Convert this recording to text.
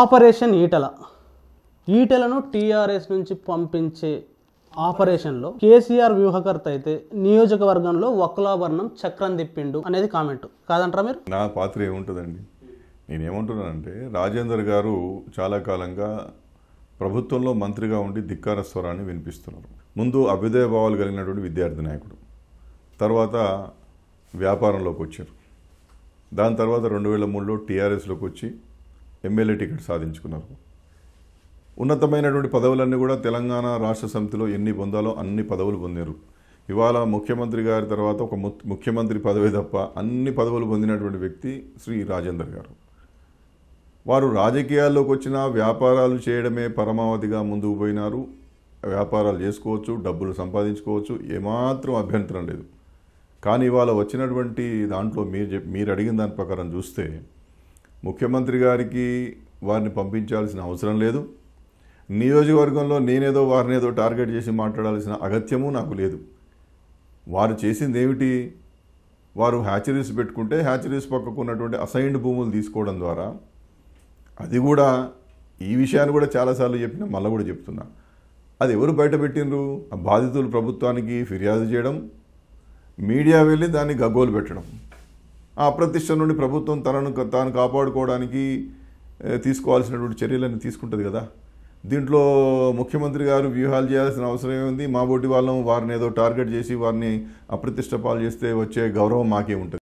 operation Etela ఈటలను TRS నుంచి పంపించే ఆపరేషన్లో కేసీఆర్ వ్యూహకర్త అయితే నియోజకవర్గంలో వక్లాభరణం చక్రం తిప్పిండు అనేది కామెంట్ కాదంటారా మీరు నా పాత్ర ఏముంటుందండి నేనేమంటున్నానంటే రాజేందర్ గారు చాలా కాలంగా ప్రభుత్వంలో మంత్రిగా ఉండి ధిక్కార స్వరాన్ని వినిపిస్తున్నారు ముందు అభ్యుదయ భావాలు కలిగినటువంటి విద్యార్థి నాయకుడు తర్వాత వ్యాపారంలోకి వచ్చారు దాని తర్వాత రెండు వేల మూడులో టీఆర్ఎస్లోకి వచ్చి ఎమ్మెల్యే టికెట్ సాధించుకున్నారు ఉన్నతమైనటువంటి పదవులన్నీ కూడా తెలంగాణ రాష్ట్ర సమితిలో ఎన్ని పొందాలో అన్ని పదవులు పొందారు ఇవాళ ముఖ్యమంత్రి గారి తర్వాత ఒక ముఖ్యమంత్రి పదవి తప్ప అన్ని పదవులు పొందినటువంటి వ్యక్తి శ్రీ రాజేందర్ గారు వారు రాజకీయాల్లోకి వచ్చిన వ్యాపారాలు చేయడమే పరమావధిగా ముందుకు పోయినారు వ్యాపారాలు చేసుకోవచ్చు డబ్బులు సంపాదించుకోవచ్చు ఏమాత్రం అభ్యంతరం లేదు కానీ ఇవాళ వచ్చినటువంటి దాంట్లో మీరు మీరు అడిగిన దాని ప్రకారం చూస్తే ముఖ్యమంత్రి గారికి వారిని పంపించాల్సిన అవసరం లేదు నియోజకవర్గంలో నేనేదో వారిని ఏదో టార్గెట్ చేసి మాట్లాడాల్సిన అగత్యము నాకు లేదు వారు చేసింది ఏమిటి వారు హ్యాచరీస్ పెట్టుకుంటే హ్యాచరీస్ పక్కకు ఉన్నటువంటి అసైన్డ్ భూములు తీసుకోవడం ద్వారా అది కూడా ఈ విషయాన్ని కూడా చాలాసార్లు చెప్పిన మళ్ళీ కూడా చెప్తున్నా అది ఎవరు బయట పెట్టినరు బాధితులు ప్రభుత్వానికి ఫిర్యాదు చేయడం మీడియా వెళ్ళి దాన్ని గగ్గోలు పెట్టడం ఆ అప్రతిష్ట నుండి ప్రభుత్వం తనను తాను కాపాడుకోవడానికి తీసుకోవాల్సినటువంటి చర్యలను తీసుకుంటుంది కదా దీంట్లో ముఖ్యమంత్రి గారు వ్యూహాలు చేయాల్సిన అవసరం ఏముంది మా బోటి వాళ్ళం వారిని ఏదో టార్గెట్ చేసి వారిని అప్రతిష్ట పాలు చేస్తే వచ్చే గౌరవం మాకే ఉంటుంది